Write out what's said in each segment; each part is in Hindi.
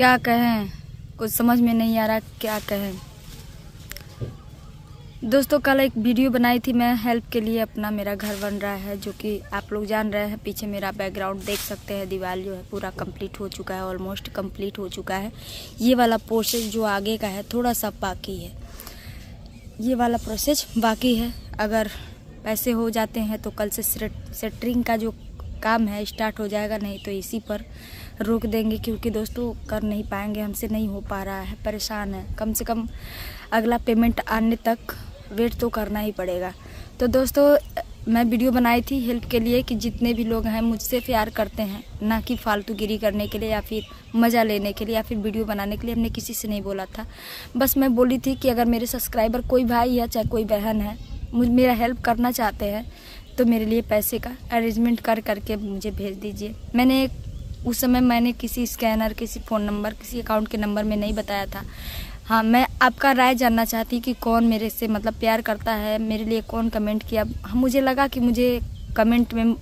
क्या कहें कुछ समझ में नहीं आ रहा क्या कहें दोस्तों कल एक वीडियो बनाई थी मैं हेल्प के लिए अपना मेरा घर बन रहा है जो कि आप लोग जान रहे हैं पीछे मेरा बैकग्राउंड देख सकते हैं दीवार जो है पूरा कंप्लीट हो चुका है ऑलमोस्ट कंप्लीट हो चुका है ये वाला प्रोसेस जो आगे का है थोड़ा सा बाकी है ये वाला प्रोसेस बाकी है अगर पैसे हो जाते हैं तो कल से सेटरिंग का जो काम है स्टार्ट हो जाएगा नहीं तो इसी पर रोक देंगे क्योंकि दोस्तों कर नहीं पाएंगे हमसे नहीं हो पा रहा है परेशान है कम से कम अगला पेमेंट आने तक वेट तो करना ही पड़ेगा तो दोस्तों मैं वीडियो बनाई थी हेल्प के लिए कि जितने भी लोग हैं मुझसे प्यार करते हैं ना कि फालतूगिरी करने के लिए या फिर मज़ा लेने के लिए या फिर वीडियो बनाने के लिए हमने किसी से नहीं बोला था बस मैं बोली थी कि अगर मेरे सब्सक्राइबर कोई भाई है चाहे कोई बहन है मुझ मेरा हेल्प करना चाहते हैं तो मेरे लिए पैसे का अरेंजमेंट कर करके मुझे भेज दीजिए मैंने एक उस समय मैंने किसी स्कैनर किसी फ़ोन नंबर किसी अकाउंट के नंबर में नहीं बताया था हाँ मैं आपका राय जानना चाहती कि कौन मेरे से मतलब प्यार करता है मेरे लिए कौन कमेंट किया हाँ, मुझे लगा कि मुझे कमेंट में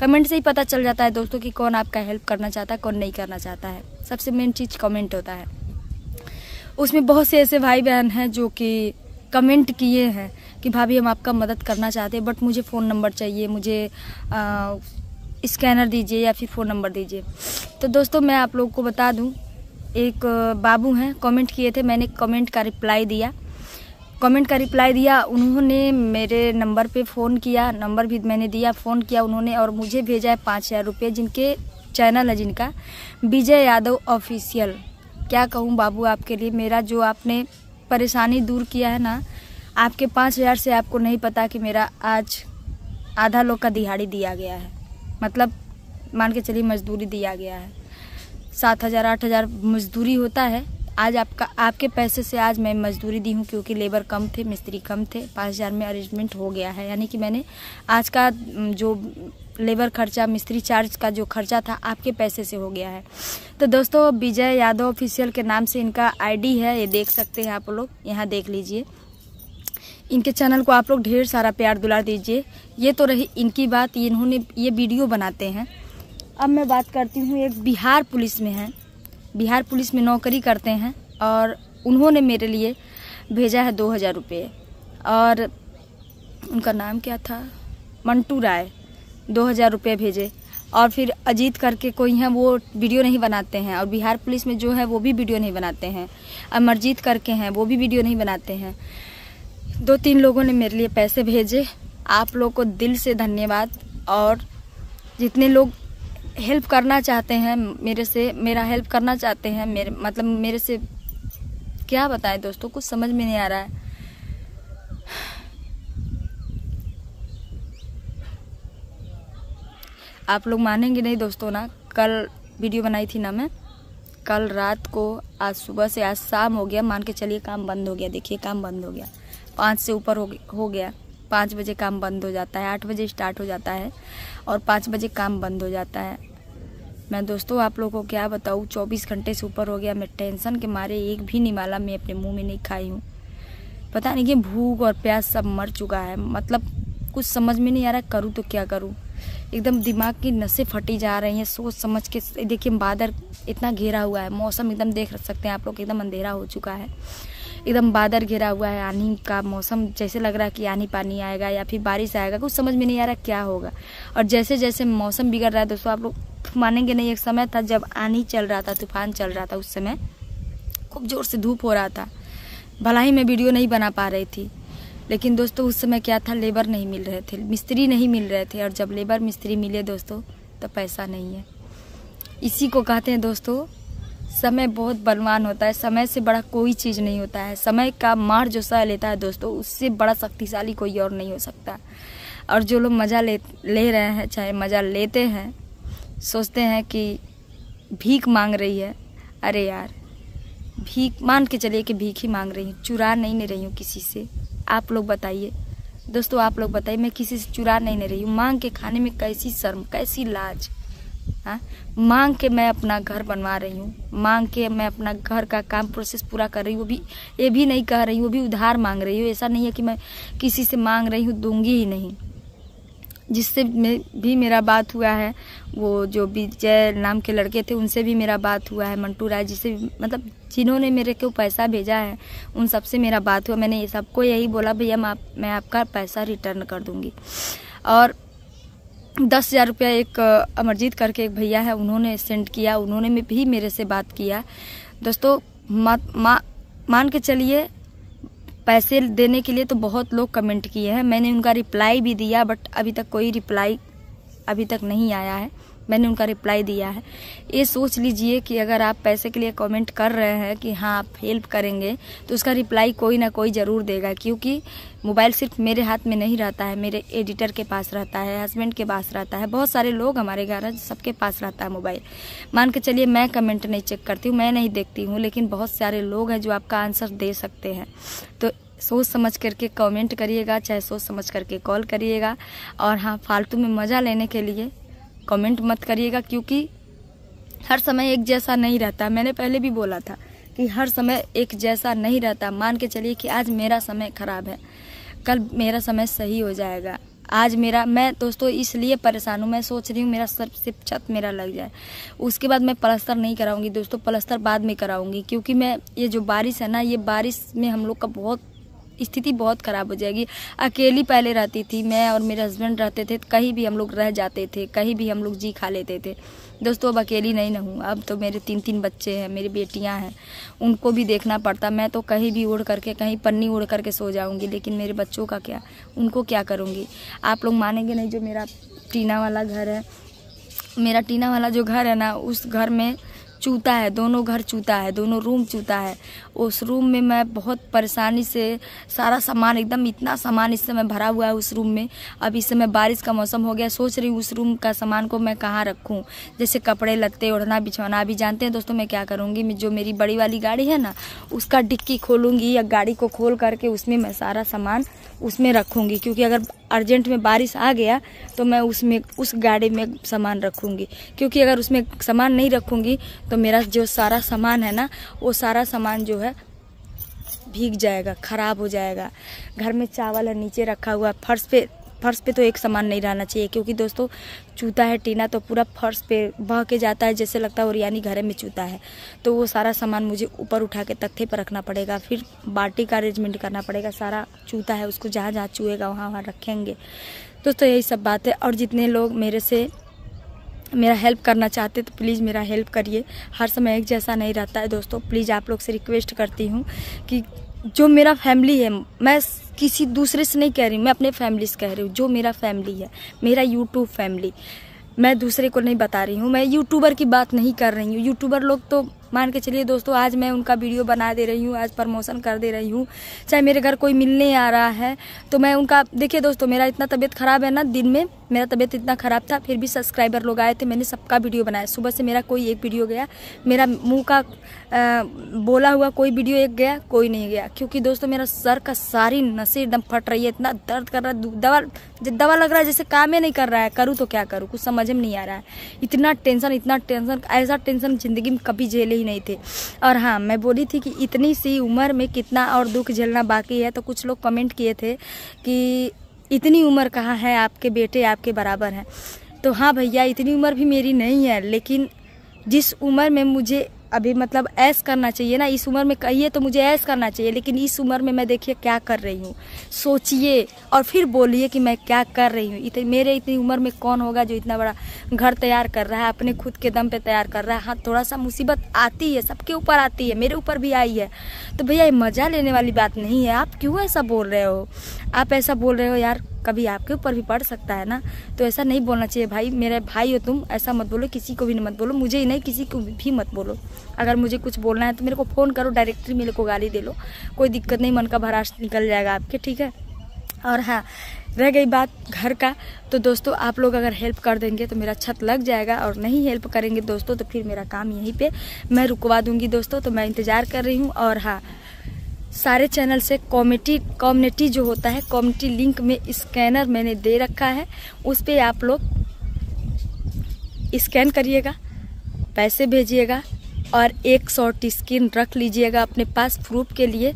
कमेंट से ही पता चल जाता है दोस्तों कि कौन आपका हेल्प करना चाहता है कौन नहीं करना चाहता है सबसे मेन चीज़ कमेंट होता है उसमें बहुत से ऐसे भाई बहन हैं जो कि कमेंट किए हैं कि भाभी हम आपका मदद करना चाहते हैं बट मुझे फ़ोन नंबर चाहिए मुझे आ, स्कैनर दीजिए या फिर फ़ोन नंबर दीजिए तो दोस्तों मैं आप लोग को बता दूँ एक बाबू हैं कमेंट किए थे मैंने कमेंट का रिप्लाई दिया कमेंट का रिप्लाई दिया उन्होंने मेरे नंबर पे फ़ोन किया नंबर भी मैंने दिया फ़ोन किया उन्होंने और मुझे भेजा है पाँच हज़ार रुपये जिनके चैनल है जिनका विजय यादव ऑफिशियल क्या कहूँ बाबू आपके लिए मेरा जो आपने परेशानी दूर किया है ना आपके पाँच हज़ार से आपको नहीं पता कि मेरा आज आधा लोग का दिहाड़ी दिया गया है मतलब मान के चलिए मजदूरी दिया गया है सात हज़ार आठ हज़ार मजदूरी होता है आज आपका आपके पैसे से आज मैं मजदूरी दी हूँ क्योंकि लेबर कम थे मिस्त्री कम थे पाँच हज़ार में अरेंजमेंट हो गया है यानी कि मैंने आज का जो लेबर खर्चा मिस्त्री चार्ज का जो खर्चा था आपके पैसे से हो गया है तो दोस्तों विजय यादव ऑफिशियल के नाम से इनका आईडी है ये देख सकते हैं आप लोग यहाँ देख लीजिए इनके चैनल को आप लोग ढेर सारा प्यार दुलार दीजिए ये तो रही इनकी बात ये इन्होंने ये वीडियो बनाते हैं अब मैं बात करती हूँ एक बिहार पुलिस में हैं बिहार पुलिस में नौकरी करते हैं और उन्होंने मेरे लिए भेजा है दो हज़ार रुपये और उनका नाम क्या था मंटू राय दो हज़ार रुपये भेजे और फिर अजीत करके कोई हैं वो वीडियो नहीं बनाते हैं और बिहार पुलिस में जो है वो भी वीडियो नहीं बनाते हैं अमरजीत करके हैं वो भी वीडियो नहीं बनाते हैं दो तीन लोगों ने मेरे लिए पैसे भेजे आप लोग को दिल से धन्यवाद और जितने लोग हेल्प करना चाहते हैं मेरे से मेरा हेल्प करना चाहते हैं मेरे मतलब मेरे से क्या बताएं दोस्तों कुछ समझ में नहीं आ रहा है आप लोग मानेंगे नहीं दोस्तों ना कल वीडियो बनाई थी ना मैं कल रात को आज सुबह से आज शाम हो गया मान के चलिए काम बंद हो गया देखिए काम बंद हो गया पाँच से ऊपर हो, हो गया पाँच बजे काम बंद हो जाता है आठ बजे स्टार्ट हो जाता है और पाँच बजे काम बंद हो जाता है मैं दोस्तों आप लोगों को क्या बताऊँ चौबीस घंटे से ऊपर हो गया मैं टेंशन के मारे एक भी निमाला मैं अपने मुंह में नहीं खाई हूँ पता नहीं कि भूख और प्यास सब मर चुका है मतलब कुछ समझ में नहीं आ रहा करूँ तो क्या करूँ एकदम दिमाग की नसें फटी जा रही हैं सोच समझ के देखिए बादल इतना घेरा हुआ है मौसम एकदम देख सकते हैं आप लोग एकदम अंधेरा हो चुका है एकदम बादल घिरा हुआ है आनी का मौसम जैसे लग रहा है कि आनी पानी आएगा या फिर बारिश आएगा कुछ समझ में नहीं आ रहा क्या होगा और जैसे जैसे मौसम बिगड़ रहा है दोस्तों आप लोग मानेंगे नहीं एक समय था जब आनी चल रहा था तूफान चल रहा था उस समय खूब ज़ोर से धूप हो रहा था भला ही मैं वीडियो नहीं बना पा रही थी लेकिन दोस्तों उस समय क्या था लेबर नहीं मिल रहे थे मिस्त्री नहीं मिल रहे थे और जब लेबर मिस्त्री मिले दोस्तों तो पैसा नहीं है इसी को कहते हैं दोस्तों समय बहुत बलवान होता है समय से बड़ा कोई चीज़ नहीं होता है समय का मार जो सह लेता है दोस्तों उससे बड़ा शक्तिशाली कोई और नहीं हो सकता और जो लोग मज़ा ले ले रहे हैं चाहे मज़ा लेते हैं सोचते हैं कि भीख मांग रही है अरे यार भीख मान के चलिए कि भीख ही मांग रही हूँ चुरा नहीं ले रही हूँ किसी से आप लोग बताइए दोस्तों आप लोग बताइए मैं किसी से चुरा नहीं ले रही हूँ मांग के खाने में कैसी शर्म कैसी लाज हाँ मांग के मैं अपना घर बनवा रही हूँ मांग के मैं अपना घर का काम प्रोसेस पूरा कर रही हूँ वो भी ये भी नहीं कह रही हूँ वो भी उधार मांग रही हूँ ऐसा नहीं है कि मैं किसी से मांग रही हूँ दूंगी ही नहीं जिससे भी मेरा बात हुआ है वो जो विजय नाम के लड़के थे उनसे भी मेरा बात हुआ है मंटू राय जिससे मतलब जिन्होंने मेरे को पैसा भेजा है उन सबसे मेरा बात हुआ मैंने ये सबको यही बोला भैया मैं आपका पैसा रिटर्न कर दूँगी और दस हज़ार रुपया एक अमरजीत करके एक भैया है उन्होंने सेंड किया उन्होंने भी मेरे से बात किया दोस्तों मा, मा, मान के चलिए पैसे देने के लिए तो बहुत लोग कमेंट किए हैं मैंने उनका रिप्लाई भी दिया बट अभी तक कोई रिप्लाई अभी तक नहीं आया है मैंने उनका रिप्लाई दिया है ये सोच लीजिए कि अगर आप पैसे के लिए कमेंट कर रहे हैं कि हाँ आप हेल्प करेंगे तो उसका रिप्लाई कोई ना कोई ज़रूर देगा क्योंकि मोबाइल सिर्फ मेरे हाथ में नहीं रहता है मेरे एडिटर के पास रहता है हस्बैंड के पास रहता है बहुत सारे लोग हमारे घर हैं सबके पास रहता है मोबाइल मान के चलिए मैं कमेंट नहीं चेक करती हूँ मैं नहीं देखती हूँ लेकिन बहुत सारे लोग हैं जो आपका आंसर दे सकते हैं तो सोच समझ करके कमेंट करिएगा चाहे सोच समझ करके कॉल करिएगा और हाँ फालतू में मज़ा लेने के लिए कमेंट मत करिएगा क्योंकि हर समय एक जैसा नहीं रहता मैंने पहले भी बोला था कि हर समय एक जैसा नहीं रहता मान के चलिए कि आज मेरा समय खराब है कल मेरा समय सही हो जाएगा आज मेरा मैं दोस्तों इसलिए परेशान हूँ मैं सोच रही हूँ मेरा सर सिर्फ छत मेरा लग जाए उसके बाद मैं पलस्तर नहीं कराऊंगी दोस्तों पलस्तर बाद में कराऊंगी क्योंकि मैं ये जो बारिश है ना ये बारिश में हम लोग का बहुत स्थिति बहुत ख़राब हो जाएगी अकेली पहले रहती थी मैं और मेरे हस्बैंड रहते थे कहीं भी हम लोग रह जाते थे कहीं भी हम लोग जी खा लेते थे दोस्तों अब अकेली नहीं ना हूँ अब तो मेरे तीन तीन बच्चे हैं मेरी बेटियाँ हैं उनको भी देखना पड़ता मैं तो कहीं भी उड़ करके कहीं पन्नी उड़ करके सो जाऊँगी लेकिन मेरे बच्चों का क्या उनको क्या करूँगी आप लोग मानेंगे नहीं जो मेरा टीना वाला घर है मेरा टीना वाला जो घर है ना उस घर में चूता है दोनों घर चूता है दोनों रूम चूता है उस रूम में मैं बहुत परेशानी से सारा सामान एकदम इतना सामान इस समय भरा हुआ है उस रूम में अब इस समय बारिश का मौसम हो गया सोच रही हूँ उस रूम का सामान को मैं कहाँ रखूँ जैसे कपड़े लत्ते ओढ़ना बिछाना अभी जानते हैं दोस्तों मैं क्या करूँगी जो मेरी बड़ी वाली गाड़ी है ना उसका डिक्की खोलूँगी या गाड़ी को खोल करके उसमें मैं सारा सामान उसमें रखूँगी क्योंकि अगर अर्जेंट में बारिश आ गया तो मैं उसमें उस गाड़ी में सामान रखूँगी क्योंकि अगर उसमें सामान नहीं रखूँगी तो मेरा जो सारा सामान है ना वो सारा सामान जो है भीग जाएगा ख़राब हो जाएगा घर में चावल है नीचे रखा हुआ फर्श पे फर्श पे तो एक समान नहीं रहना चाहिए क्योंकि दोस्तों चूता है टीना तो पूरा फर्श पे बह के जाता है जैसे लगता है और यानी घर में चूता है तो वो सारा सामान मुझे ऊपर उठा के तख्ते पर रखना पड़ेगा फिर बाटी का अरेंजमेंट करना पड़ेगा सारा चूता है उसको जहाँ जहाँ चूएगा वहाँ वहाँ रखेंगे दोस्तों यही सब बात है और जितने लोग मेरे से मेरा हेल्प करना चाहते तो प्लीज़ मेरा हेल्प करिए हर समय एक जैसा नहीं रहता है दोस्तों प्लीज़ आप लोग से रिक्वेस्ट करती हूँ कि जो मेरा फैमिली है मैं किसी दूसरे से नहीं कह रही मैं अपने फैमिली से कह रही हूँ जो मेरा फैमिली है मेरा यूट्यूब फैमिली मैं दूसरे को नहीं बता रही हूँ मैं यूट्यूबर की बात नहीं कर रही हूँ यूट्यूबर लोग तो मान के चलिए दोस्तों आज मैं उनका वीडियो बना दे रही हूँ आज प्रमोशन कर दे रही हूँ चाहे मेरे घर कोई मिलने आ रहा है तो मैं उनका देखिए दोस्तों मेरा इतना तबीयत ख़राब है ना दिन में मेरा तबीयत इतना ख़राब था फिर भी सब्सक्राइबर लोग आए थे मैंने सबका वीडियो बनाया सुबह से मेरा कोई एक वीडियो गया मेरा मुंह का बोला हुआ कोई वीडियो एक गया कोई नहीं गया क्योंकि दोस्तों मेरा सर का सारी नशे एकदम फट रही है इतना दर्द कर रहा है दवा दवा लग रहा है जैसे काम ही नहीं कर रहा है करूँ तो क्या करूँ कुछ समझ में नहीं आ रहा है इतना टेंशन इतना टेंशन ऐसा टेंशन ज़िंदगी में कभी झेले ही नहीं थे और हाँ मैं बोली थी कि इतनी सी उम्र में कितना और दुख झेलना बाकी है तो कुछ लोग कमेंट किए थे कि इतनी उम्र कहाँ है आपके बेटे आपके बराबर हैं तो हाँ भैया इतनी उम्र भी मेरी नहीं है लेकिन जिस उम्र में मुझे अभी मतलब ऐस करना चाहिए ना इस उम्र में कहिए तो मुझे ऐस करना चाहिए लेकिन इस उम्र में मैं देखिए क्या कर रही हूँ सोचिए और फिर बोलिए कि मैं क्या कर रही हूँ इतने मेरे इतनी उम्र में कौन होगा जो इतना बड़ा घर तैयार कर रहा है अपने खुद के दम पर तैयार कर रहा है हाँ थोड़ा सा मुसीबत आती है सबके ऊपर आती है मेरे ऊपर भी आई है तो भैया ये मज़ा लेने वाली बात नहीं है आप क्यों ऐसा बोल रहे हो आप ऐसा बोल रहे हो यार कभी आपके ऊपर भी पड़ सकता है ना तो ऐसा नहीं बोलना चाहिए भाई मेरे भाई हो तुम ऐसा मत बोलो किसी को भी नहीं मत बोलो मुझे ही नहीं किसी को भी मत बोलो अगर मुझे कुछ बोलना है तो मेरे को फ़ोन करो डायरेक्टली मेरे को गाली दे लो कोई दिक्कत नहीं मन का भराश निकल जाएगा आपके ठीक है और हाँ रह गई बात घर का तो दोस्तों आप लोग अगर हेल्प कर देंगे तो मेरा छत लग जाएगा और नहीं हेल्प करेंगे दोस्तों तो फिर मेरा काम यहीं पे मैं रुकवा दूंगी दोस्तों तो मैं इंतज़ार कर रही हूँ और हाँ सारे चैनल से कॉमेटी कॉम्युनिटी जो होता है कॉम्युनिटी लिंक में स्कैनर मैंने दे रखा है उस पर आप लोग स्कैन करिएगा पैसे भेजिएगा और एक शॉर्ट स्क्रीन रख लीजिएगा अपने पास प्रूफ के लिए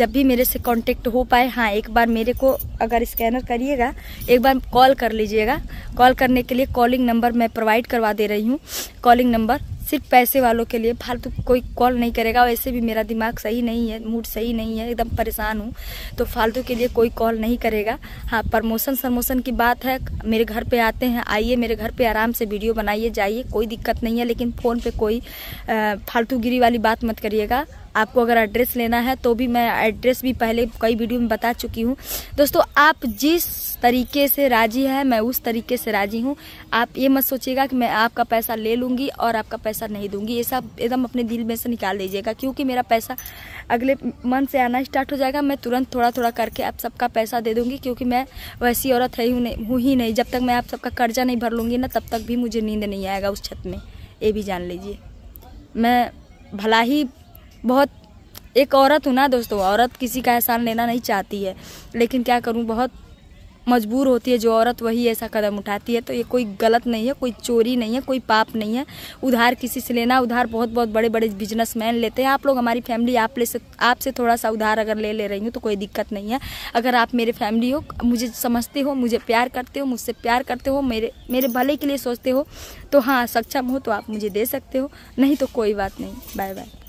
जब भी मेरे से कांटेक्ट हो पाए हाँ एक बार मेरे को अगर स्कैनर करिएगा एक बार कॉल कर लीजिएगा कॉल करने के लिए कॉलिंग नंबर मैं प्रोवाइड करवा दे रही हूँ कॉलिंग नंबर सिर्फ पैसे वालों के लिए फालतू तो कोई कॉल नहीं करेगा वैसे भी मेरा दिमाग सही नहीं है मूड सही नहीं है एकदम परेशान हूँ तो फालतू के लिए कोई कॉल नहीं करेगा हाँ प्रमोशन समोशन की बात है मेरे घर पर आते हैं आइए मेरे घर पर आराम से वीडियो बनाइए जाइए कोई दिक्कत नहीं है लेकिन फ़ोन पर कोई फालतूगिरी वाली बात मत करिएगा आपको अगर एड्रेस लेना है तो भी मैं एड्रेस भी पहले कई वीडियो में बता चुकी हूँ दोस्तों आप जिस तरीके से राजी है मैं उस तरीके से राजी हूँ आप ये मत सोचिएगा कि मैं आपका पैसा ले लूँगी और आपका पैसा नहीं दूंगी ये सब एकदम अपने दिल में से निकाल दीजिएगा क्योंकि मेरा पैसा अगले मंथ से आना स्टार्ट हो जाएगा मैं तुरंत थोड़ा थोड़ा करके आप सबका पैसा दे दूँगी क्योंकि मैं वैसी औरत है हूँ ही नहीं जब तक मैं आप सबका कर्जा नहीं भर लूँगी ना तब तक भी मुझे नींद नहीं आएगा उस छत में ये भी जान लीजिए मैं भला ही बहुत एक औरत हूँ ना दोस्तों औरत किसी का एहसान लेना नहीं चाहती है लेकिन क्या करूँ बहुत मजबूर होती है जो औरत वही ऐसा कदम उठाती है तो ये कोई गलत नहीं है कोई चोरी नहीं है कोई पाप नहीं है उधार किसी से लेना उधार बहुत बहुत बड़े बड़े बिजनेसमैन लेते हैं आप लोग हमारी फैमिली आप ले से आपसे थोड़ा सा उधार अगर ले ले रही हूँ तो कोई दिक्कत नहीं है अगर आप मेरे फैमिली हो मुझे समझते हो मुझे प्यार करते हो मुझसे प्यार करते हो मेरे मेरे भले के लिए सोचते हो तो हाँ सक्षम हो तो आप मुझे दे सकते हो नहीं तो कोई बात नहीं बाय बाय